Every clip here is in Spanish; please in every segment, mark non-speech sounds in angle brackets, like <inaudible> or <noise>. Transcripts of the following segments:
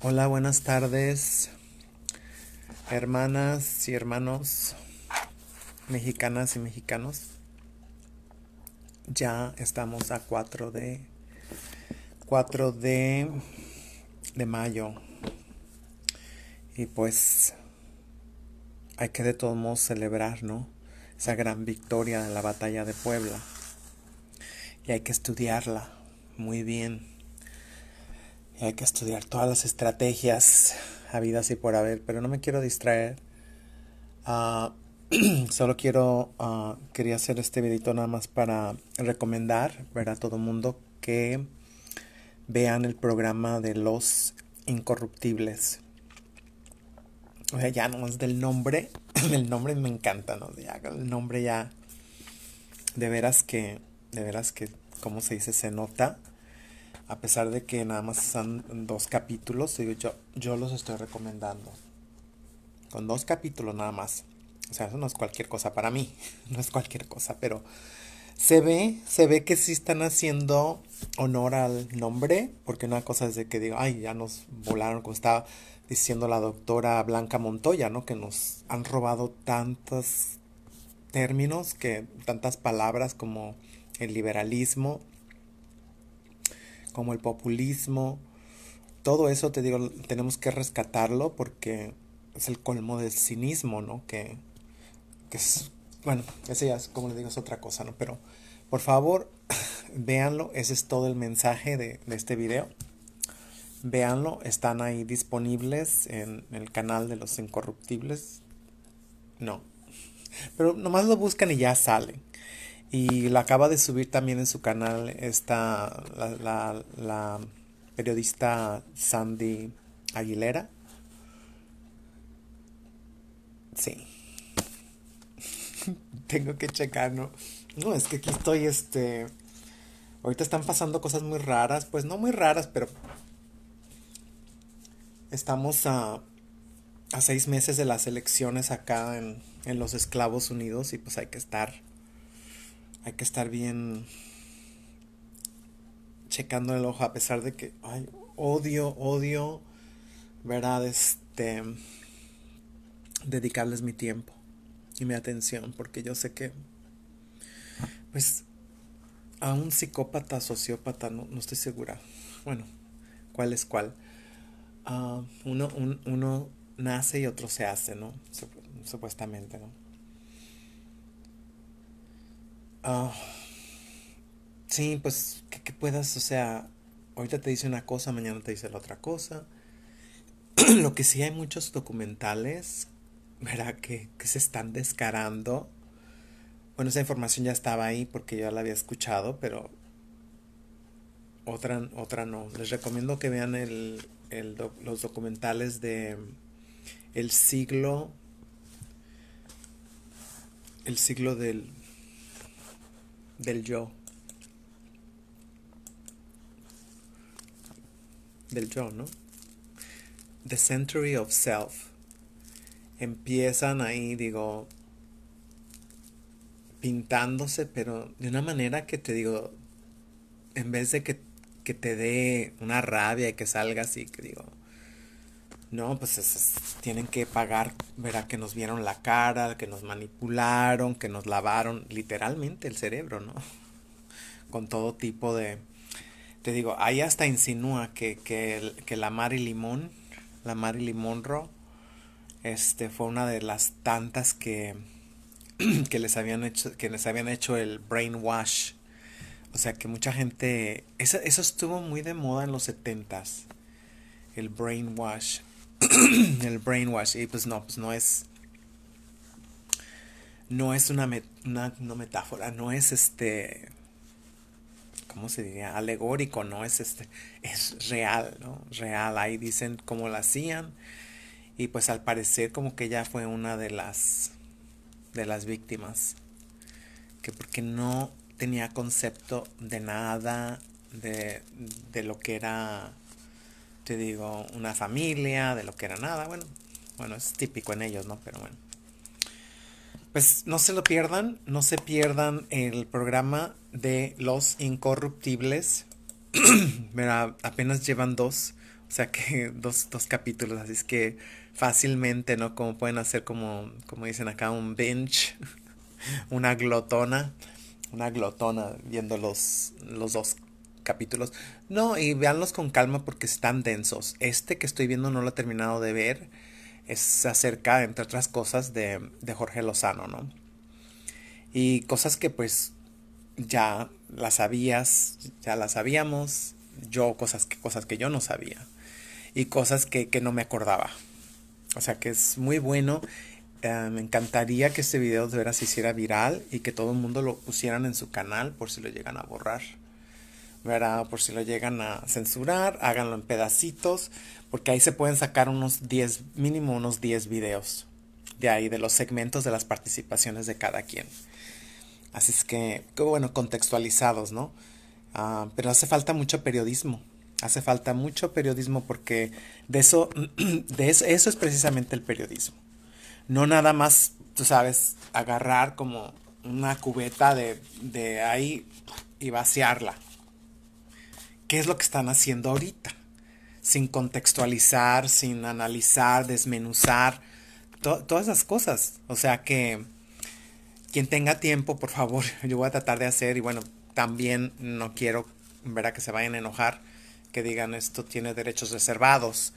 Hola, buenas tardes, hermanas y hermanos, mexicanas y mexicanos. Ya estamos a 4 de 4 de, mayo. Y pues hay que de todos modos celebrar, Esa gran victoria de la batalla de Puebla. Y hay que estudiarla muy bien hay que estudiar todas las estrategias habidas y por haber, pero no me quiero distraer. Ah, <clears throat> solo quiero, ah, quería hacer este videito nada más para recomendar, ¿verdad? A todo mundo que vean el programa de los incorruptibles. O sea, ya nomás del nombre, <clears throat> el nombre me encanta, ¿no? Ya, el nombre ya, de veras que, de veras que, ¿cómo se dice? Se nota a pesar de que nada más son dos capítulos, yo, yo los estoy recomendando. Con dos capítulos nada más. O sea, eso no es cualquier cosa para mí, <laughs> no es cualquier cosa, pero se ve, se ve que sí están haciendo honor al nombre, porque una cosa es de que digo, ay, ya nos volaron, como estaba diciendo la doctora Blanca Montoya, ¿no? Que nos han robado tantos términos, que tantas palabras como el liberalismo, como el populismo, todo eso te digo, tenemos que rescatarlo porque es el colmo del cinismo, ¿no? Que, es, bueno, ese ya como le digo, es otra cosa, ¿no? Pero por favor, <laughs> véanlo, ese es todo el mensaje de, de este video. Véanlo, están ahí disponibles en el canal de los incorruptibles. No. Pero nomás lo buscan y ya sale y la acaba de subir también en su canal esta, la, la, periodista Sandy Aguilera. Sí. <laughs> Tengo que checar, ¿no? No, es que aquí estoy, este... Ahorita están pasando cosas muy raras, pues no muy raras, pero... Estamos a, a seis meses de las elecciones acá en, en los Esclavos Unidos y pues hay que estar hay que estar bien checando el ojo a pesar de que ay, odio, odio, ¿verdad? Este, dedicarles mi tiempo y mi atención, porque yo sé que, pues, a un psicópata, sociópata, no, estoy segura, bueno, cuál es cuál, ah, uno nace y otro se hace, ¿no? Supuestamente, ¿no? Ah, sí, pues que, puedas, o sea, ahorita te dice una cosa, mañana te dice la otra cosa. <clears throat> Lo que sí hay muchos documentales, ¿verdad? Que, se están descarando. Bueno, esa información ya estaba ahí porque yo ya la había escuchado, pero otra, otra no. Les recomiendo que vean los documentales de el siglo el siglo del del yo. Del yo, ¿no? The Century of Self. Empiezan ahí, digo, pintándose, pero de una manera que te digo, en vez de que, te dé una rabia y que salgas así, que digo, no, pues tienen que pagar, verá que nos vieron la cara, que nos manipularon, que nos lavaron literalmente el cerebro, ¿no? Con todo tipo de... Te digo, ahí hasta insinúa que, que, que la Mary Limón la Limón Ro este, fue una de las tantas que, <clears throat> que, les habían hecho, que les habían hecho el brainwash. O sea que mucha gente... Eso, eso estuvo muy de moda en los setentas el brainwash. <clears throat> el brainwash. Y pues no, pues no es. No es una, metáfora, no es este. ¿Cómo se diría? Alegórico, no es este. Es real, ¿no? Real. Ahí dicen cómo la hacían. Y pues al parecer, como que ella fue una de las. de las víctimas. Que porque no tenía concepto de nada de lo que era te digo, una familia, de lo que era nada, bueno, bueno, es típico en ellos, ¿no? Pero bueno. Pues no se lo pierdan, no se pierdan el programa de los incorruptibles. <clears throat> Mira, apenas llevan dos, o sea que <laughs> dos, dos capítulos, así es que fácilmente, ¿no? Como pueden hacer como, como dicen acá, un bench, <laughs> una glotona, una glotona viendo los, los dos capítulos. No, y véanlos con calma porque están densos. Este que estoy viendo no lo he terminado de ver. Es acerca, entre otras cosas, de, de Jorge Lozano, ¿no? Y cosas que pues ya las sabías, ya las sabíamos. Yo cosas que, cosas que yo no sabía. Y cosas que, no me acordaba. O sea que es muy bueno eh, me encantaría que este video de veras se hiciera viral y que todo el mundo lo pusieran en su canal por si lo llegan a borrar verá Por si lo llegan a censurar, háganlo en pedacitos, porque ahí se pueden sacar unos 10, mínimo unos 10 videos de ahí, de los segmentos de las participaciones de cada quien. Así es que, bueno, contextualizados, ¿no? Ah, pero hace falta mucho periodismo, hace falta mucho periodismo porque de eso, <clears throat> de eso, eso es precisamente el periodismo. No nada más, tú sabes, agarrar como una cubeta de, de ahí y vaciarla, ¿Qué es lo que están haciendo ahorita? Sin contextualizar, sin analizar, desmenuzar, todas esas cosas. O sea que quien tenga tiempo, por favor, <laughs> yo voy a tratar de hacer y bueno, también no quiero ver a que se vayan a enojar, que digan esto tiene derechos reservados.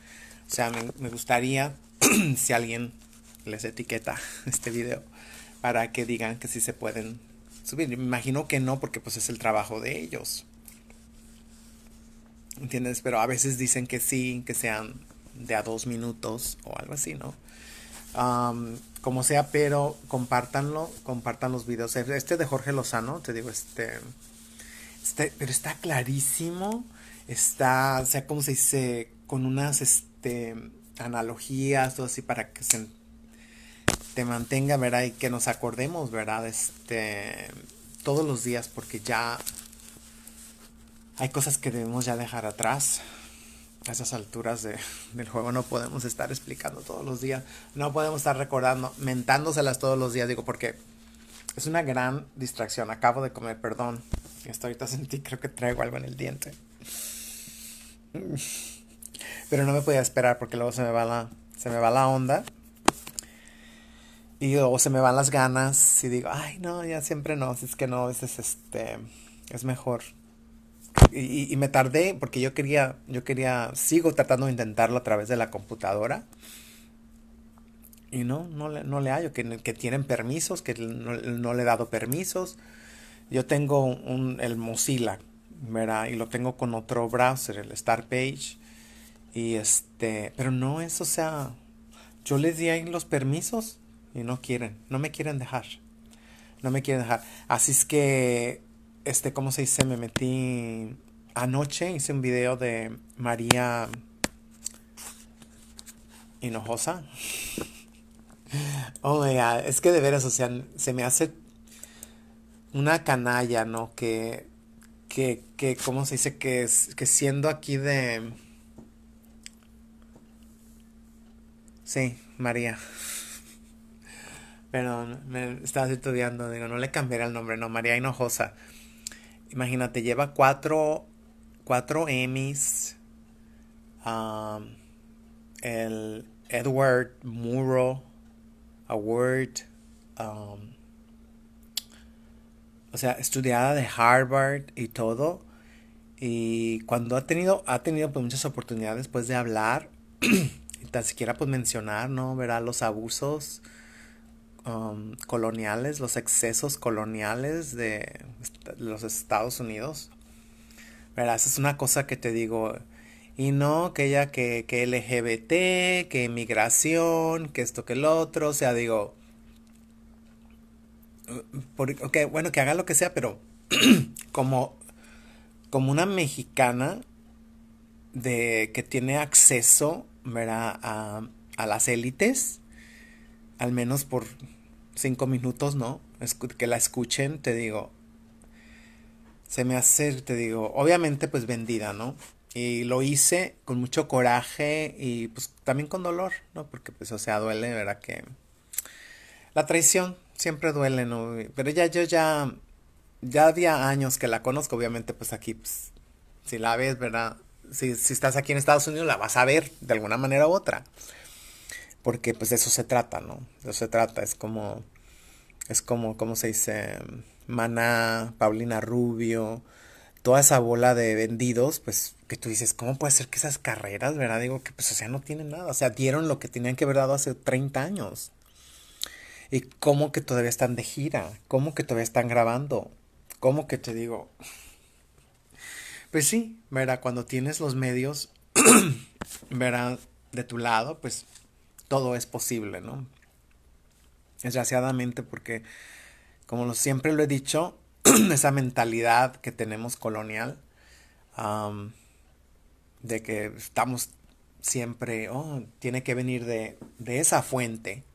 O sea, me, me gustaría <clears throat> si alguien les etiqueta <laughs> este video para que digan que sí se pueden subir. Me imagino que no, porque pues es el trabajo de ellos. ¿entiendes? Pero a veces dicen que sí, que sean de a dos minutos o algo así, ¿no? como sea, pero compártanlo, compartan los videos. E-, este de Jorge Lozano, te digo, este, este, pero está clarísimo, está, o sea, como se dice, con unas, este, analogías, todo así para que se te mantenga, ¿verdad? Y que nos acordemos, ¿verdad? Este, todos los días, porque ya hay cosas que debemos ya dejar atrás. A esas alturas de, del juego no podemos estar explicando todos los días. No podemos estar recordando, mentándoselas todos los días. Digo, porque es una gran distracción. Acabo de comer, perdón. estoy ahorita sentí, creo que traigo algo en el diente. Pero no me podía esperar porque luego se me va la, se me va la onda. Y luego se me van las ganas y digo, ay, no, ya siempre no, si es que no, es, este, es mejor y, y, me tardé porque yo quería, yo quería, sigo tratando de intentarlo a través de la computadora. Y no, no le, no le hallo, que, que tienen permisos, que no, le he dado permisos. Yo tengo un, el Mozilla, ¿verdad? Y lo tengo con otro browser, el Start Page. Y este, pero no es, o sea, yo les di ahí los permisos y no quieren, no me quieren dejar. No me quieren dejar. Así es que este, ¿cómo se dice? Me metí anoche, hice un video de María Hinojosa. <laughs> Oh my es que de veras, o sea, se me hace una canalla, ¿no? Que, que, que ¿cómo se dice? Que, que siendo aquí de... Sí, María. <laughs> Perdón, me estaba estudiando, digo, no le cambiaré el nombre, no, María Hinojosa. Imagínate, lleva cuatro, cuatro Emmys. Um, el Edward Muro Award. Um, o sea, estudiada de Harvard y todo. Y cuando ha tenido, ha tenido pues, muchas oportunidades después pues, de hablar, <clears throat> y tan siquiera pues mencionar, ¿no? Verá los abusos Um, coloniales, los excesos coloniales de los Estados Unidos. ¿Verdad? es una cosa que te digo. Y no, que ya que, que LGBT, que inmigración, que esto, que el otro. O sea, digo. porque bueno, que haga lo que sea, pero <clears throat> como, como una mexicana de que tiene acceso A, a las élites al menos por cinco minutos, ¿no? que la escuchen, te digo, se me hace, te digo, obviamente pues vendida, ¿no? Y lo hice con mucho coraje y pues también con dolor, ¿no? Porque pues, o sea, duele, ¿verdad? Que la traición siempre duele, ¿no? Pero ya yo ya, ya había años que la conozco, obviamente pues aquí, pues, si la ves, ¿verdad? Si, si estás aquí en Estados Unidos, la vas a ver de alguna manera u otra porque pues de eso se trata, ¿no? De eso se trata, es como, es como, ¿cómo se dice? Maná, Paulina Rubio, toda esa bola de vendidos, pues que tú dices, ¿cómo puede ser que esas carreras, verdad? Digo que pues, o sea, no tienen nada, o sea, dieron lo que tenían que haber dado hace 30 años. Y cómo que todavía están de gira, cómo que todavía están grabando, cómo que te digo. Pues sí, verá, cuando tienes los medios, <clears throat> verá, de tu lado, pues todo es posible, ¿no? Desgraciadamente porque, como siempre lo he dicho, <clears throat> esa mentalidad que tenemos colonial, de que estamos siempre, oh, tiene que venir de, de esa fuente,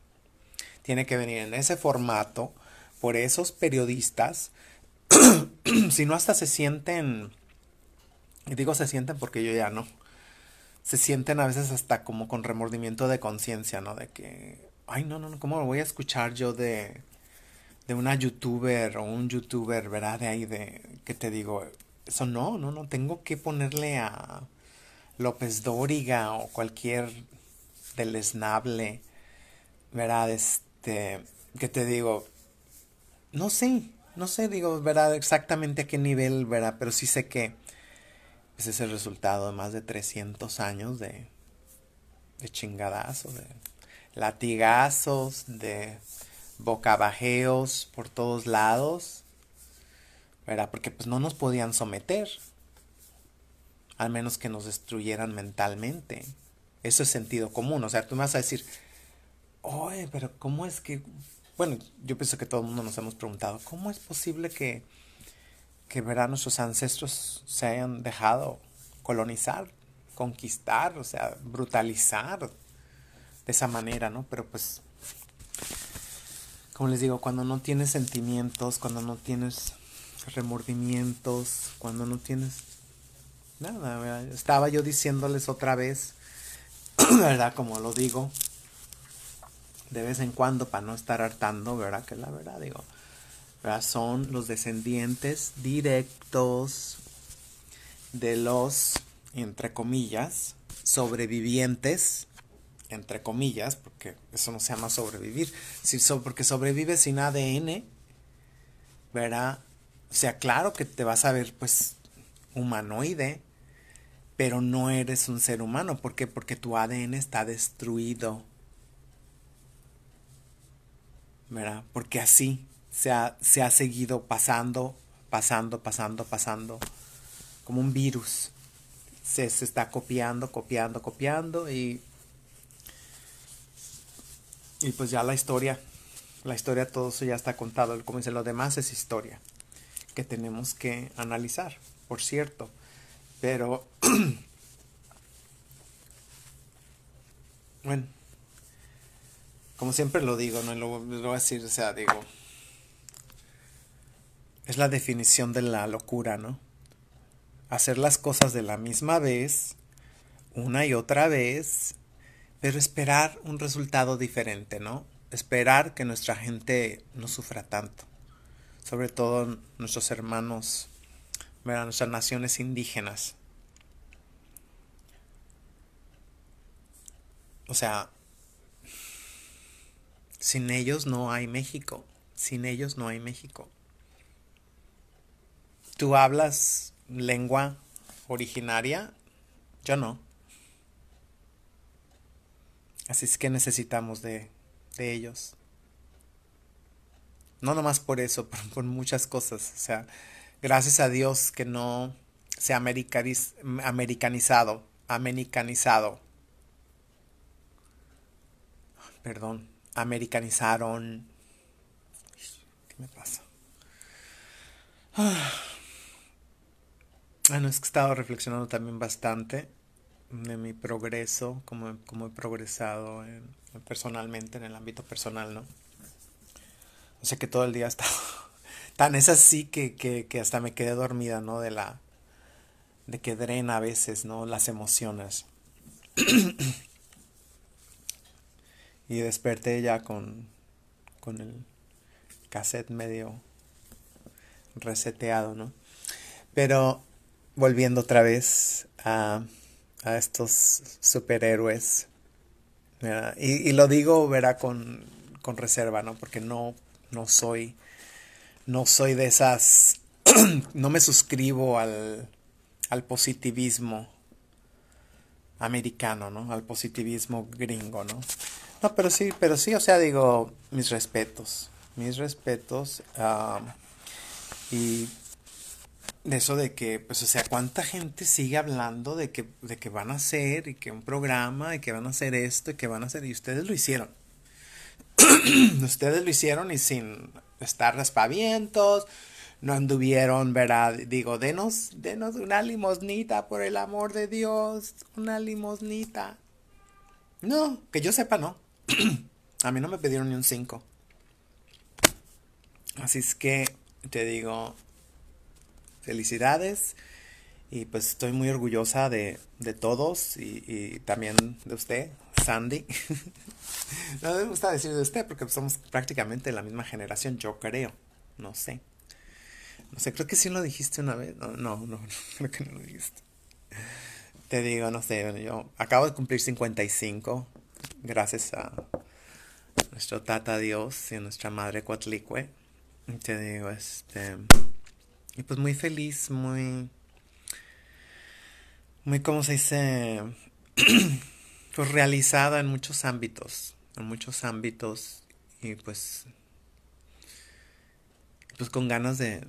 tiene que venir en ese formato, por esos periodistas, <clears throat> si no hasta se sienten, y digo se sienten porque yo ya no, se sienten a veces hasta como con remordimiento de conciencia, ¿no? De que, ay, no, no, no, ¿cómo voy a escuchar yo de, una youtuber o un youtuber, ¿verdad? De ahí, de, que te digo, eso no, no, no, tengo que ponerle a López Dóriga o cualquier deleznable, ¿verdad? Este, que te digo, no sé, no sé, digo, ¿verdad? Exactamente a qué nivel, ¿verdad? Pero sí sé que pues es el resultado de más de 300 años de, chingadazos, de latigazos, de bocabajeos por todos lados, ¿verdad? Porque pues no nos podían someter, al menos que nos destruyeran mentalmente. Eso es sentido común, o sea, tú me vas a decir, oye, pero ¿cómo es que...? Bueno, yo pienso que todo el mundo nos hemos preguntado, ¿cómo es posible que que verán nuestros ancestros se hayan dejado colonizar, conquistar, o sea, brutalizar de esa manera, ¿no? Pero pues, como les digo, cuando no tienes sentimientos, cuando no tienes remordimientos, cuando no tienes nada, ¿verdad? estaba yo diciéndoles otra vez, <clears throat> ¿verdad? Como lo digo, de vez en cuando para no estar hartando, ¿verdad? Que la verdad, digo, son los descendientes directos de los, entre comillas, sobrevivientes, entre comillas, porque eso no se llama sobrevivir, si porque sobrevives sin ADN, ¿verdad? O sea, claro que te vas a ver pues humanoide, pero no eres un ser humano. ¿Por qué? Porque tu ADN está destruido. ¿Verdad? Porque así, se ha, se ha seguido pasando, pasando, pasando, pasando, como un virus. Se, se está copiando, copiando, copiando y, y pues ya la historia, la historia todo eso ya está contado, como dice, lo demás es historia que tenemos que analizar, por cierto, pero <clears throat> bueno, como siempre lo digo, no lo, lo voy a decir, o sea, digo, es la definición de la locura, ¿no? Hacer las cosas de la misma vez, una y otra vez, pero esperar un resultado diferente, ¿no? Esperar que nuestra gente no sufra tanto, sobre todo nuestros hermanos, nuestras naciones indígenas. O sea, sin ellos no hay México, sin ellos no hay México. ¿Tú hablas lengua originaria? Yo no. Así es que necesitamos de, de ellos. No nomás por eso, <laughs> por, muchas cosas. O sea, gracias a Dios que no se ha americanizado. Americanizado. Perdón. Americanizaron. ¿Qué me pasa? Ah. Bueno, ah, es que he estado reflexionando también bastante de mi progreso, cómo, he progresado personalmente en el ámbito personal, ¿no? O sea que todo el día he estado <laughs> tan es así que, que, hasta me quedé dormida, ¿no? De la de que drena a veces, ¿no? Las emociones. <clears throat> y desperté ya con con el cassette medio reseteado, ¿no? Pero volviendo otra vez a, estos superhéroes. y, y, lo digo, verá, con, con, reserva, ¿no? Porque no, no soy, no soy de esas, <clears throat> no me suscribo al, al positivismo americano, ¿no? Al positivismo gringo, ¿no? No, pero sí, pero sí, o sea, digo, mis respetos, mis respetos. Ah, y de eso de que, pues, o sea, cuánta gente sigue hablando de que, de que van a hacer y que un programa y que van a hacer esto y que van a hacer, y ustedes lo hicieron. <clears throat> ustedes lo hicieron y sin estar raspavientos, no anduvieron, ¿verdad? Digo, denos, denos una limosnita, por el amor de Dios, una limosnita. No, que yo sepa, no. <clears throat> a mí no me pidieron ni un cinco. Así es que te digo, felicidades. Y pues estoy muy orgullosa de, de todos y, y, también de usted, Sandy. <laughs> no me gusta decir de usted porque somos prácticamente de la misma generación, yo creo. No sé. No sé, creo que sí lo dijiste una vez. No, no, <laughs> creo que no lo dijiste. Te digo, no sé, yo acabo de cumplir 55 gracias a nuestro tata Dios y a nuestra madre Y Te digo, este... Y pues muy feliz, muy. Muy, cómo se dice? <clears throat> pues realizada en muchos ámbitos. En muchos ámbitos. Y pues. Pues con ganas de,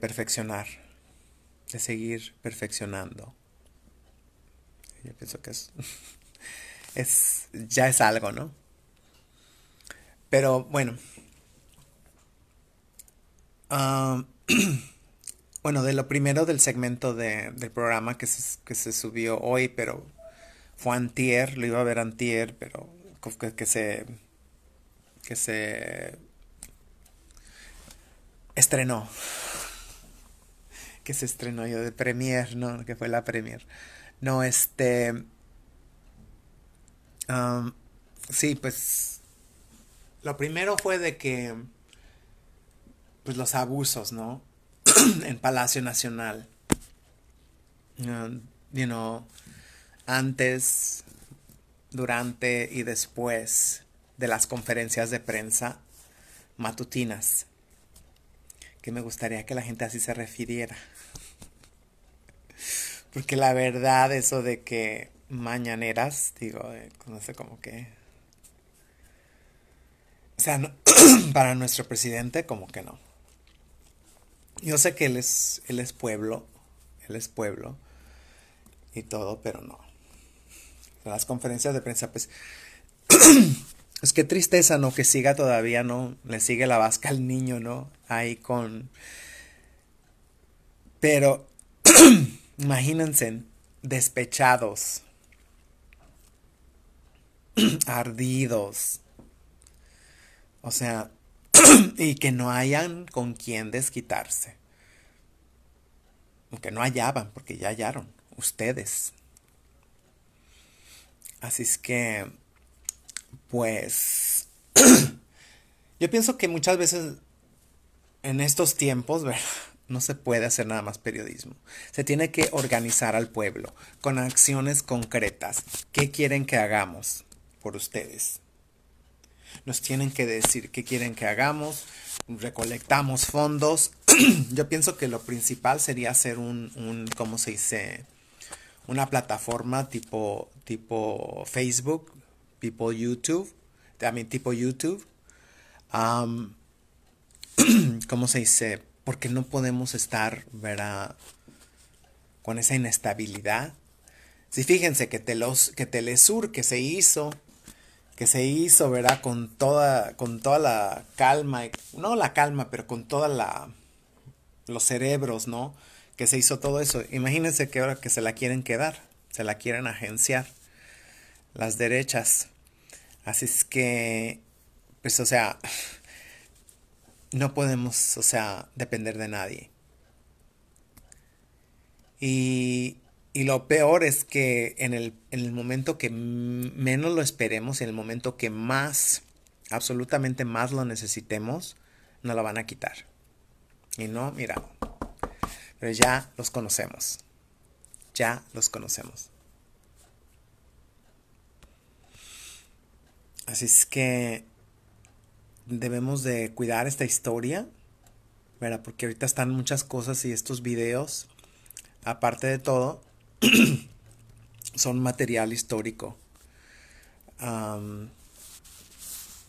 perfeccionar. De seguir perfeccionando. Yo pienso que es. <laughs> ya es algo, ¿no? Pero bueno. Um, <clears throat> bueno, de lo primero del segmento de, del programa que se, que se subió hoy, pero fue antier, lo iba a ver antier, pero que, se, que se estrenó, que se estrenó yo de premier, ¿no? Que fue la premier. No, este... sí, pues... Lo primero fue de que... Pues los abusos, ¿no? <clears throat> en Palacio Nacional. Ah, antes, durante y después de las conferencias de prensa matutinas, que me gustaría que la gente así se refiriera. <laughs> Porque la verdad, eso de que mañaneras, digo, eh, no sé cómo que. O sea, <clears throat> para nuestro presidente, como que no. Yo sé que él es, él es pueblo, él es pueblo y todo, pero no. las conferencias de prensa, pues, <clears throat> es que tristeza, ¿no? Que siga todavía, ¿no? Le sigue la vasca al niño, ¿no? Ahí con... Pero, <clears throat> imagínense, despechados, <clears throat> ardidos. O sea, <clears throat> y que no hayan con quien desquitarse. Que no hallaban, porque ya hallaron, ustedes. Así es que, pues, <clears throat> yo pienso que muchas veces en estos tiempos, ¿verdad? No se puede hacer nada más periodismo. Se tiene que organizar al pueblo con acciones concretas. ¿Qué quieren que hagamos por ustedes? nos tienen que decir qué quieren que hagamos, recolectamos fondos. <clears throat> Yo pienso que lo principal sería hacer un, ¿cómo se dice? Una plataforma tipo, tipo Facebook, tipo YouTube, también tipo YouTube. <clears throat> ¿Cómo se dice? Porque no podemos estar, ¿verdad? Con esa inestabilidad. Si fíjense que, los que Telesur que se hizo que se hizo, ¿verdad? Con toda, con toda la calma, no la calma, pero con toda la, los cerebros, ¿no? Que se hizo todo eso. Imagínense que ahora que se la quieren quedar, se la quieren agenciar las derechas. Así es que, pues, o sea, no podemos, o sea, depender de nadie. Y y lo peor es que en el, momento que menos lo esperemos, en el momento que más, absolutamente más lo necesitemos, nos lo van a quitar. Y no, mira, pero ya los conocemos. Ya los conocemos. Así es que debemos de cuidar esta historia, ¿verdad? Porque ahorita están muchas cosas y estos videos, aparte de todo, <clears throat> son material histórico.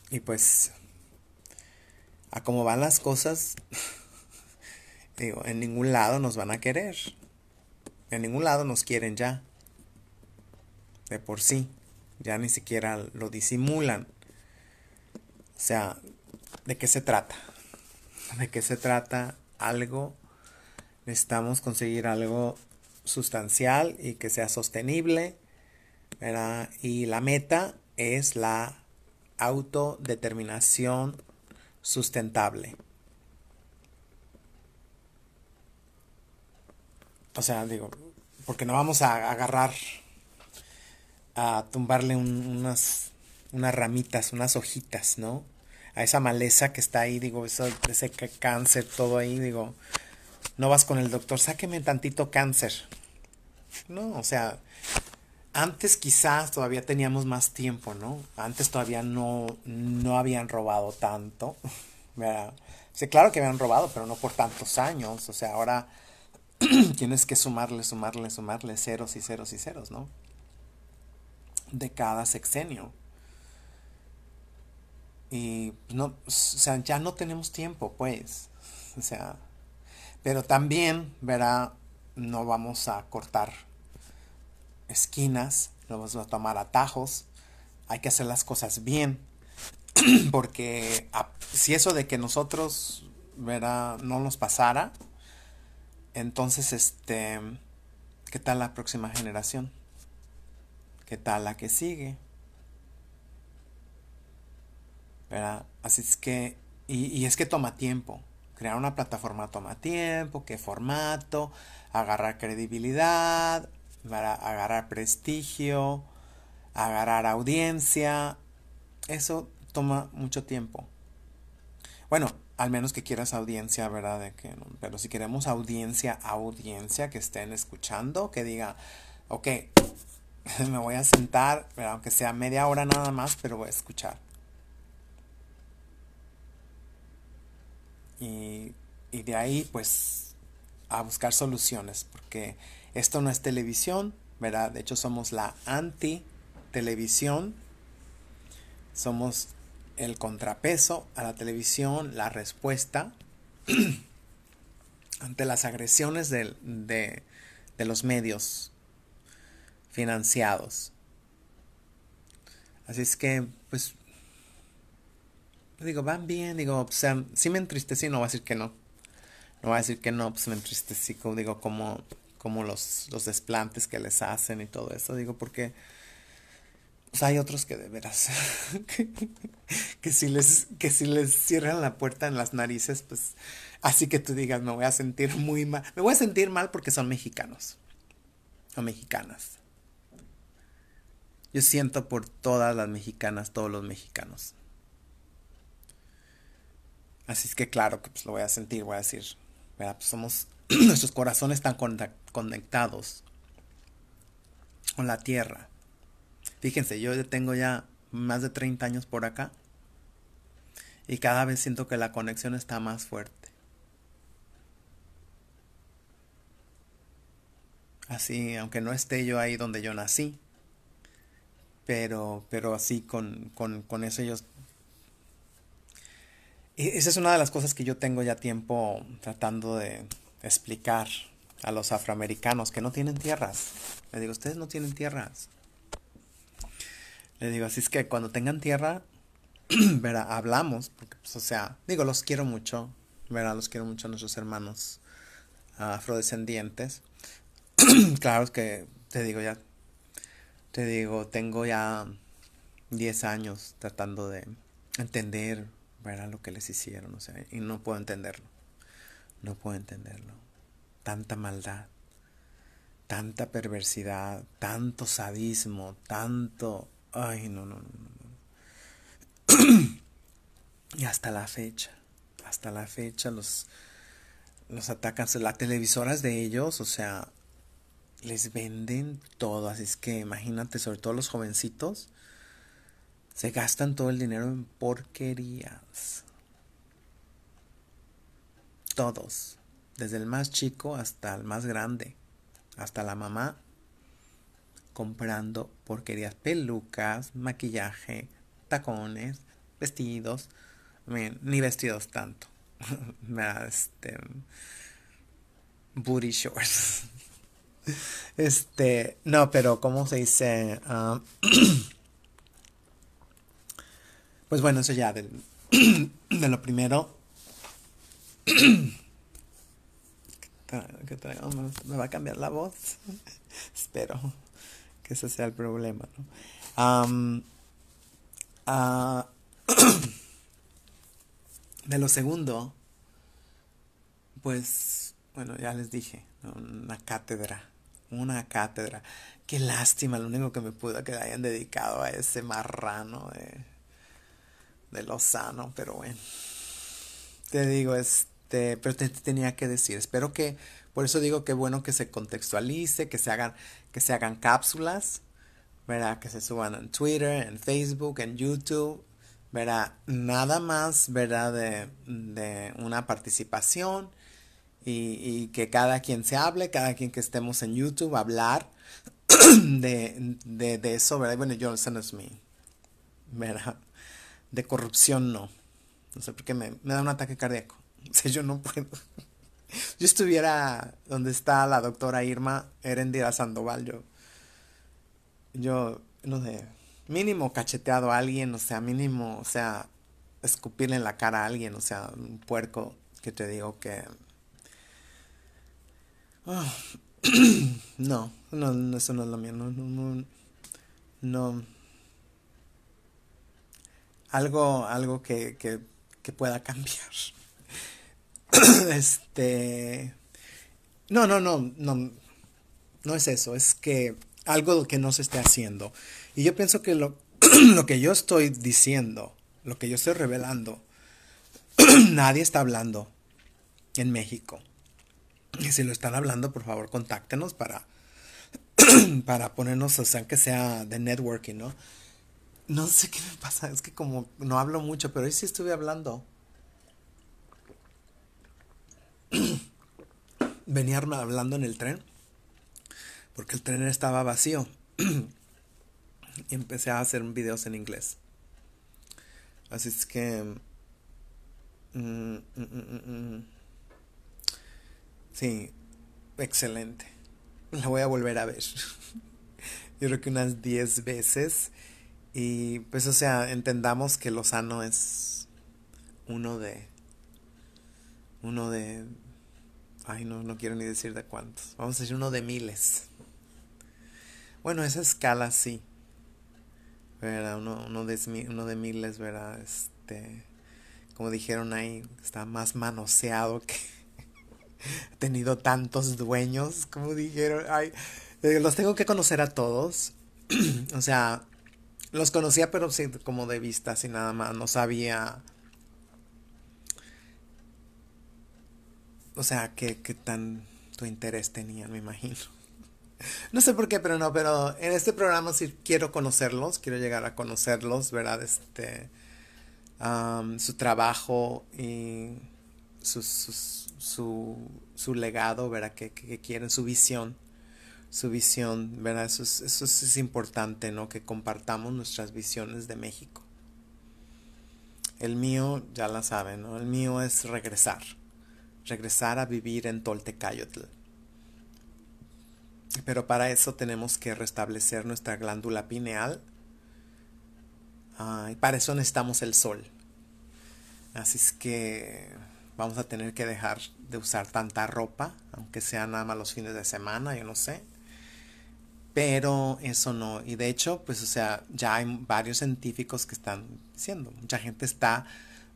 y pues, a cómo van las cosas, <laughs> digo, en ningún lado nos van a querer. En ningún lado nos quieren ya. De por sí. Ya ni siquiera lo disimulan. O sea, ¿de qué se trata? <laughs> ¿De qué se trata algo? Necesitamos conseguir algo sustancial y que sea sostenible. Y la meta es la autodeterminación sustentable. O sea, digo, porque no vamos a agarrar, a tumbarle unas, unas ramitas, unas hojitas, ¿no? A esa maleza que está ahí, digo, eso, ese cáncer, todo ahí, digo, no vas con el doctor, sáqueme tantito cáncer. No, o sea, antes quizás todavía teníamos más tiempo, ¿no? Antes todavía no, no habían robado tanto. <laughs> O claro que habían robado, pero no por tantos años. O sea, ahora <clears throat> tienes que sumarle, sumarle, sumarle ceros y ceros y ceros, ¿no? De cada sexenio. Y no, o sea, ya no tenemos tiempo, pues. O sea, pero también, verá, no vamos a cortar esquinas, no vamos a tomar atajos, hay que hacer las cosas bien, <clears throat> porque si eso de que nosotros, verá, no nos pasara, entonces, este, ¿qué tal la próxima generación? ¿Qué tal la que sigue? Verá, Así es que, y es que toma tiempo crear una plataforma toma tiempo, qué formato, agarrar credibilidad, agarrar prestigio, agarrar audiencia. Eso toma mucho tiempo. Bueno, al menos que quieras audiencia, ¿verdad? De que, pero si queremos audiencia, audiencia que estén escuchando, que diga, ok, <laughs> me voy a sentar, aunque sea media hora nada más, pero voy a escuchar. y, de ahí pues a buscar soluciones, porque esto no es televisión, ¿verdad? De hecho somos la anti-televisión, somos el contrapeso a la televisión, la respuesta <clears throat> ante las agresiones de, de, los medios financiados. Así es que, pues, pues digo, van bien, digo, o sea, sí me entristecí, no voy a decir que no. No voy a decir que no, pues me entristecí, como digo, como, como los, los desplantes que les hacen y todo eso, digo, porque hay otros que de veras, <laughs> que, si les, que si les cierran la puerta en las narices, pues así que tú digas, me voy a sentir muy mal, me voy a sentir mal porque son mexicanos o mexicanas. Yo siento por todas las mexicanas, todos los mexicanos. Así es que claro que pues lo voy a sentir, voy a decir, pues, somos, <clears throat> nuestros corazones están conectados con la tierra. Fíjense, yo tengo ya más de 30 años por acá y cada vez siento que la conexión está más fuerte. Así, aunque no esté yo ahí donde yo nací, pero, pero así con, con, con eso yo esa es una de las cosas que yo tengo ya tiempo tratando de explicar a los afroamericanos que no tienen tierras. le digo, ustedes no tienen tierras. Le digo, así es que cuando tengan tierra, <clears throat> verá, hablamos, porque pues, o sea, digo, los quiero mucho, verá, los quiero mucho a nuestros hermanos afrodescendientes. <clears throat> claro es que te digo ya, te digo, tengo ya 10 años tratando de entender ver lo que les hicieron, o sea, y no puedo entenderlo, no puedo entenderlo. Tanta maldad, tanta perversidad, tanto sadismo, tanto... Ay, no, no, no, <clears throat> y hasta la fecha, hasta la fecha los, los atacan, las televisoras de ellos, o sea, les venden todo, así es que imagínate, sobre todo los jovencitos, se gastan todo el dinero en porquerías. Todos, desde el más chico hasta el más grande, hasta la mamá, comprando porquerías, pelucas, maquillaje, tacones, vestidos, ni vestidos tanto. <laughs> este, booty shorts. <laughs> este, no, pero ¿cómo se dice? Ah, <clears throat> Pues bueno, eso ya <clears throat> de, lo primero. <clears throat> me va a cambiar la voz. <laughs> Espero que ese sea el problema, ¿no? Ah, <clears throat> de lo segundo, pues, bueno, ya les dije, una cátedra, una cátedra. Qué lástima, lo único que me pudo que hayan dedicado a ese marrano de de Lozano, pero bueno. Te digo, este, pero te, tenía que decir, espero que, por eso digo que bueno que se contextualice, que se hagan, que se hagan cápsulas, ¿verdad? Que se suban en Twitter, en Facebook, en YouTube, ¿verdad? Nada más, ¿verdad? De, una participación y, que cada quien se hable, cada quien que estemos en YouTube, hablar <clears throat> de, de, eso, ¿verdad? Bueno, yo, no es mí. ¿verdad? de corrupción no. No sé por me, da un ataque cardíaco. <laughs> O sea, yo no puedo. <laughs> Yo estuviera donde está la doctora Irma Herendira Sandoval, yo, yo, no sé, mínimo cacheteado a alguien, o sea, mínimo, o sea, escupirle en la cara a alguien, o sea, un puerco que te digo que... Ah, <clears throat> no, no, eso no es lo mío, no, no, no algo, algo que, que, que pueda cambiar. <coughs> este. No, no, no, no. No es eso, es que algo que no se esté haciendo. Y yo pienso que lo, <coughs> lo que yo estoy diciendo, lo que yo estoy revelando, <coughs> nadie está hablando en México. Y si lo están hablando, por favor, contáctenos para, para ponernos, o sea, que sea de networking, ¿no? No sé qué me pasa, es que como no hablo mucho, pero hoy sí estuve hablando. <clears throat> Venía hablando en el tren, porque el tren estaba vacío. y <clears throat> empecé a hacer videos en inglés. Así es que... Mm, mm, mm, sí, excelente. <laughs> La voy a volver a ver. <laughs> Yo creo que unas 10 veces y pues, o sea, entendamos que Lozano es uno de. Uno de. Ay, no, no quiero ni decir de cuántos. Vamos a decir uno de miles. Bueno, esa escala sí. ¿Verdad? Uno, de, uno de miles, ¿verdad? Este. Como dijeron ahí, está más manoseado que. <laughs> ha tenido tantos dueños, como dijeron. Ay, eh, los tengo que conocer a todos. <clears throat> o sea, los conocía, pero sí, como de vista, así nada más. No sabía. O sea, qué, qué tan tu interés tenían, me imagino. No sé por qué, pero no, pero en este programa sí quiero conocerlos, quiero llegar a conocerlos, ¿verdad? Este. su trabajo y su, su, su, legado, ¿verdad? Que, que, que quieren, su visión su visión, ¿verdad? Eso es, importante, ¿no? Que compartamos nuestras visiones de México. El mío, ya la saben, ¿no? El mío es regresar, regresar a vivir en Toltecayotl. Pero para eso tenemos que restablecer nuestra glándula pineal. Ah, y para eso necesitamos el sol. Así es que vamos a tener que dejar de usar tanta ropa, aunque sea nada más los fines de semana, yo no sé. Pero eso no, y de hecho, pues o sea, ya hay varios científicos que están diciendo, mucha gente está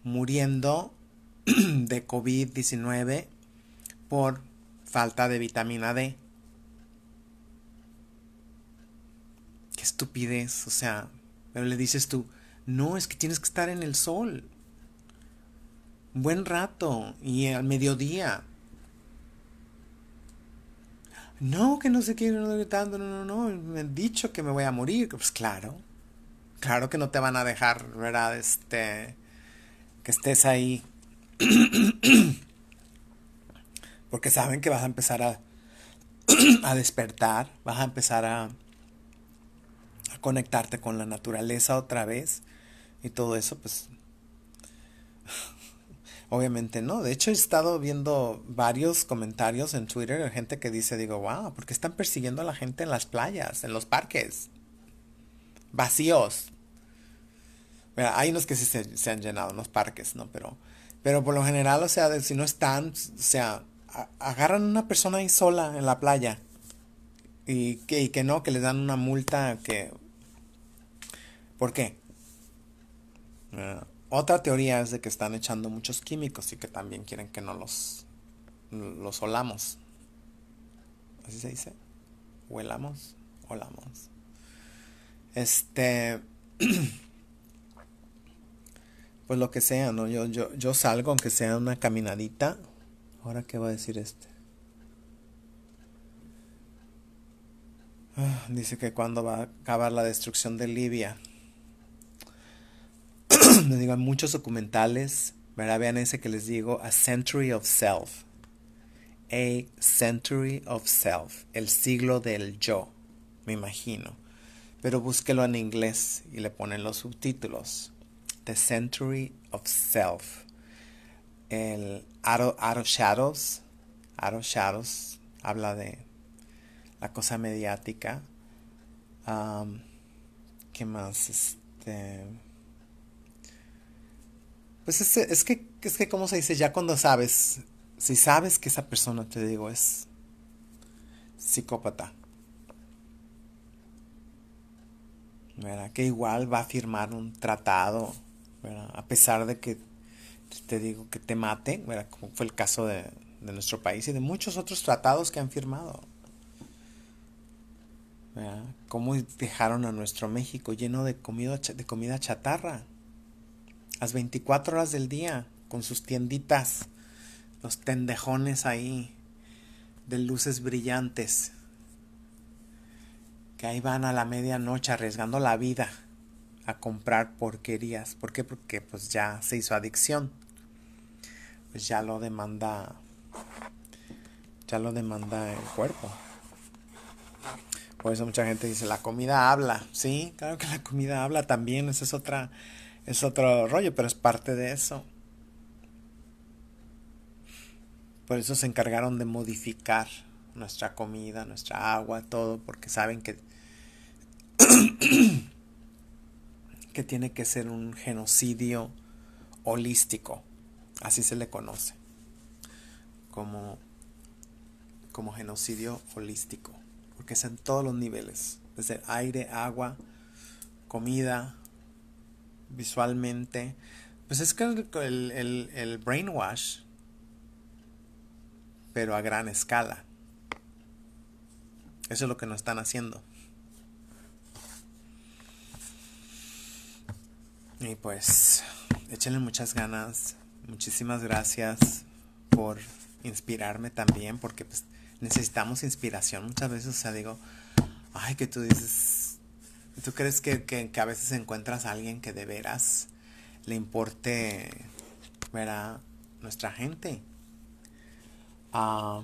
muriendo <clears throat> de COVID-19 por falta de vitamina D. Qué estupidez, o sea, pero le dices tú, no, es que tienes que estar en el sol. Un buen rato y al mediodía no, que no se quieren no, no, no, no, me han dicho que me voy a morir. Pues claro, claro que no te van a dejar, ¿verdad? Este, que estés ahí. <clears throat> Porque saben que vas a empezar a, <clears throat> a despertar, vas a empezar a, a conectarte con la naturaleza otra vez. Y todo eso, pues Obviamente no. De hecho, he estado viendo varios comentarios en Twitter de gente que dice, digo, wow, ¿por qué están persiguiendo a la gente en las playas, en los parques? Vacíos. hay unos que sí se, han llenado, en los parques, ¿no? Pero, pero por lo general, o sea, si no están, o sea, agarran a una persona ahí sola en la playa y que, y que no, que les dan una multa que... ¿Por qué? Otra teoría es de que están echando muchos químicos y que también quieren que no los, los olamos. ¿Así se dice? ¿Huelamos? Olamos. Este... <clears throat> pues lo que sea, ¿no? Yo, yo, yo salgo, aunque sea una caminadita. Ahora, ¿qué va a decir este? Ah, dice que cuando va a acabar la destrucción de Libia. <clears throat> digo, muchos documentales, ¿verdad? Vean ese que les digo, A Century of Self. A Century of Self, el siglo del yo, me imagino. Pero búsquelo en inglés y le ponen los subtítulos. The Century of Self. El Out of, Shadows. Out of Shadows habla de la cosa mediática. Um, ¿Qué más? Este. Pues es, es que, es que, ¿cómo se dice? Ya cuando sabes, si sabes que esa persona, te digo, es psicópata. Que igual va a firmar un tratado, A pesar de que te digo que te mate, Como fue el caso de, nuestro país y de muchos otros tratados que han firmado. ¿verdad? Cómo dejaron a nuestro México lleno de comida, de comida chatarra las 24 horas del día con sus tienditas, los tendejones ahí de luces brillantes que ahí van a la medianoche arriesgando la vida a comprar porquerías. ¿Por qué? Porque pues ya se hizo adicción. Pues ya lo demanda ya lo demanda el cuerpo. Por eso mucha gente dice, la comida habla. Sí, claro que la comida habla también, esa es otra es otro rollo, pero es parte de eso. Por eso se encargaron de modificar nuestra comida, nuestra agua, todo, porque saben que, <coughs> que tiene que ser un genocidio holístico, así se le conoce, como, como genocidio holístico, porque es en todos los niveles, desde aire, agua, comida, visualmente. Pues es que el, el, brainwash, pero a gran escala. Eso es lo que nos están haciendo. Y pues, échenle muchas ganas. Muchísimas gracias por inspirarme también, porque pues necesitamos inspiración muchas veces. O sea, digo, ay, que tú dices, ¿Tú crees que, que, a veces encuentras a alguien que de veras le importe ver a nuestra gente? Ah,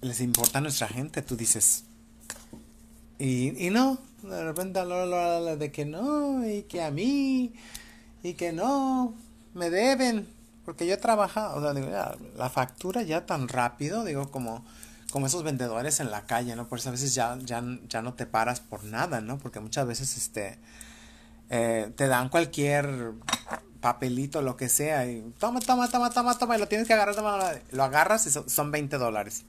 les importa nuestra gente, tú dices. Y, y no, de repente de que no, y que a mí, y que no, me deben, porque yo trabajado o sea, digo, la factura ya tan rápido, digo, como como esos vendedores en la calle, ¿no? Por eso a veces ya, ya, ya no te paras por nada, ¿no? Porque muchas veces este, eh, te dan cualquier papelito, lo que sea, y toma, toma, toma, toma, toma, y lo tienes que agarrar, toma, lo agarras y son 20 dólares.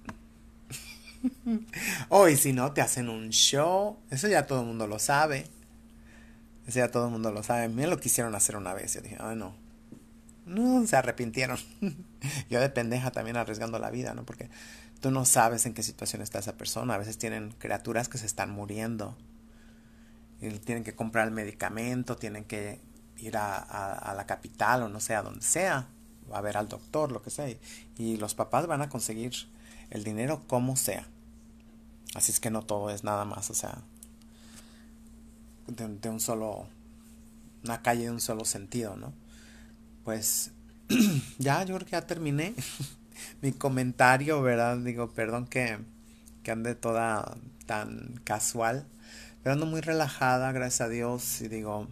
<laughs> o y si no, te hacen un show, eso ya todo el mundo lo sabe. Eso ya todo el mundo lo sabe. me lo quisieron hacer una vez. Yo dije, ay, no. No, se arrepintieron. <laughs> Yo de pendeja también arriesgando la vida, ¿no? Porque Tú no sabes en qué situación está esa persona. A veces tienen criaturas que se están muriendo. Y tienen que comprar el medicamento, tienen que ir a, la capital o no sé, a donde sea, a ver al doctor, lo que sea. Y los papás van a conseguir el dinero como sea. Así es que no todo es nada más, o sea, de, de un solo, una calle de un solo sentido, ¿no? Pues <clears throat> ya, yo creo que ya terminé. <laughs> mi comentario, ¿verdad? Digo, perdón que, ande toda tan casual, pero ando muy relajada, gracias a Dios, y digo,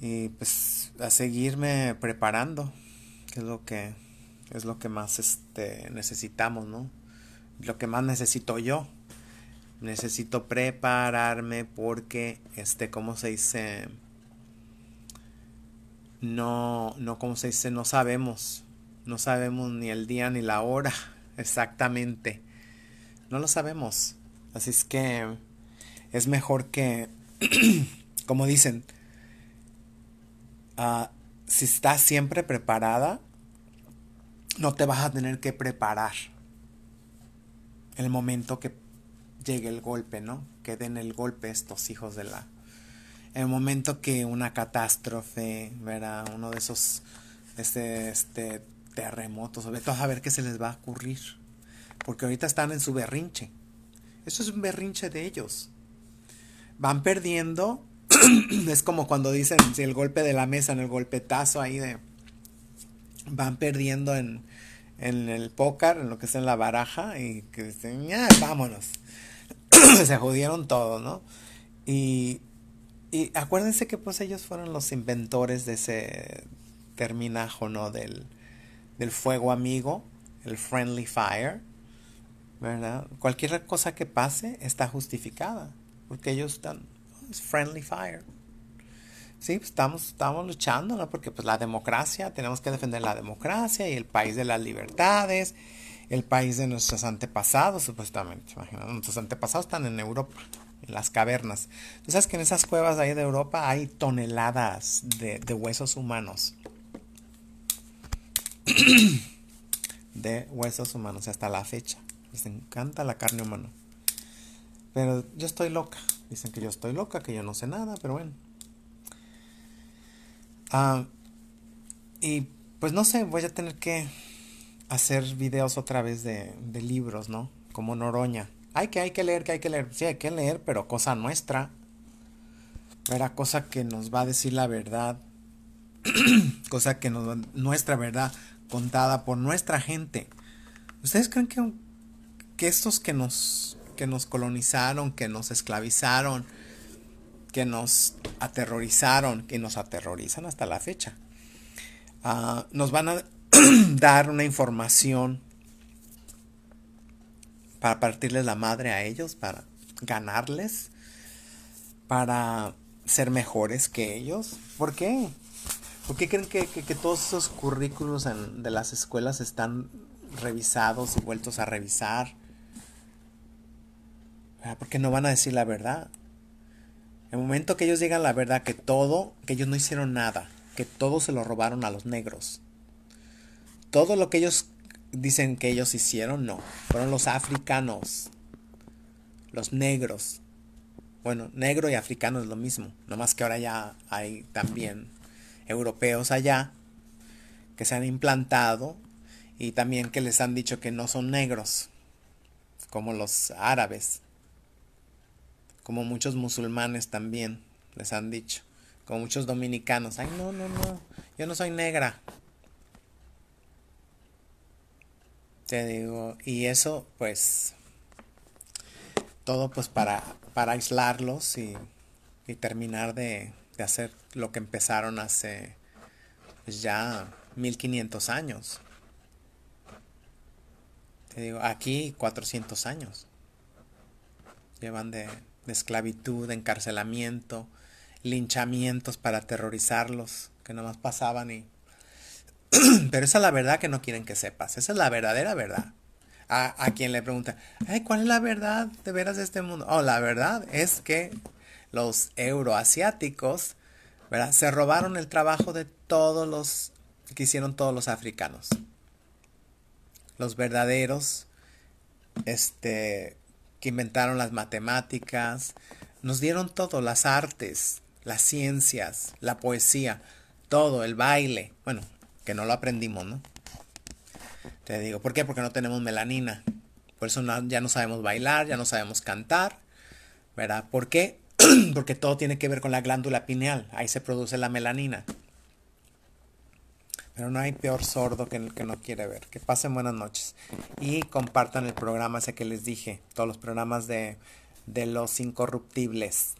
y pues a seguirme preparando, que es lo que es lo que más este necesitamos, ¿no? Lo que más necesito yo. Necesito prepararme porque este cómo se dice no no como se dice no sabemos no sabemos ni el día ni la hora exactamente. No lo sabemos. Así es que es mejor que, <clears throat> como dicen, ah, si estás siempre preparada, no te vas a tener que preparar el momento que llegue el golpe, ¿no? Que den el golpe estos hijos de la... El momento que una catástrofe, ¿verdad? uno de esos, este, este terremotos, todo a ver qué se les va a ocurrir. Porque ahorita están en su berrinche. Eso es un berrinche de ellos. Van perdiendo. <clears throat> es como cuando dicen si el golpe de la mesa, en el golpetazo ahí de. Van perdiendo en, en el póker, en lo que es en la baraja, y que dicen, ya, vámonos. <clears throat> se jodieron todo, ¿no? Y, y acuérdense que pues ellos fueron los inventores de ese terminajo, ¿no? Del, del fuego amigo, el friendly fire, ¿verdad? Cualquier cosa que pase está justificada, porque ellos están, oh, es friendly fire. Sí, pues, estamos, estamos luchando, ¿no? Porque pues la democracia, tenemos que defender la democracia y el país de las libertades, el país de nuestros antepasados, supuestamente. nuestros antepasados están en Europa, en las cavernas. Tú que en esas cuevas de ahí de Europa hay toneladas de huesos humanos <clears throat> de huesos humanos hasta la fecha. Les encanta la carne humana. Pero yo estoy loca. Dicen que yo estoy loca, que yo no sé nada, pero bueno. Ah, y pues no sé, voy a tener que hacer videos otra vez de, libros, ¿no? Como Noroña. Hay que, hay que leer, que hay que leer. Sí, hay que leer, pero cosa nuestra. Era cosa que nos va a decir la verdad. <clears throat> cosa que nos va nuestra verdad contada por nuestra gente. ¿Ustedes creen que, estos que nos, que nos colonizaron, que nos esclavizaron, que nos aterrorizaron, que nos aterrorizan hasta la fecha, ah, nos van a <clears throat> dar una información para partirles la madre a ellos, para ganarles, para ser mejores que ellos? ¿Por qué? ¿Por qué creen que, todos esos currículos de las escuelas están revisados y vueltos a revisar? qué no van a decir la verdad. El momento que ellos digan la verdad, que todo, que ellos no hicieron nada, que todo se lo robaron a los negros. Todo lo que ellos dicen que ellos hicieron, no. Fueron los africanos, los negros. Bueno, negro y africano es lo mismo, nomás que ahora ya hay también europeos allá que se han implantado y también que les han dicho que no son negros, como los árabes, como muchos musulmanes también les han dicho, como muchos dominicanos, ay no, no, no, yo no soy negra. Te digo, y eso pues todo pues para, para aislarlos y, y terminar de, de hacer lo que empezaron hace pues, ya 1500 años. Te digo, aquí 400 años. Llevan de, esclavitud, encarcelamiento, linchamientos para aterrorizarlos, que nomás pasaban y... <clears throat> Pero esa es la verdad que no quieren que sepas, esa es la verdadera verdad. A, quien le pregunta, ¿cuál es la verdad de veras de este mundo? Oh, la verdad es que los euroasiáticos, ¿verdad? Se robaron el trabajo de todos los que hicieron todos los africanos. Los verdaderos, este, que inventaron las matemáticas, nos dieron todo, las artes, las ciencias, la poesía, todo, el baile. Bueno, que no lo aprendimos, ¿no? Te digo, ¿por qué? Porque no tenemos melanina. Por eso ya no sabemos bailar, ya no sabemos cantar, ¿verdad? ¿Por qué? <clears throat> porque todo tiene que ver con la glándula pineal, ahí se produce la melanina. Pero no hay peor sordo que el que no quiere ver. Que pasen buenas noches. Y compartan el programa ese que les dije. Todos los programas de, de los incorruptibles.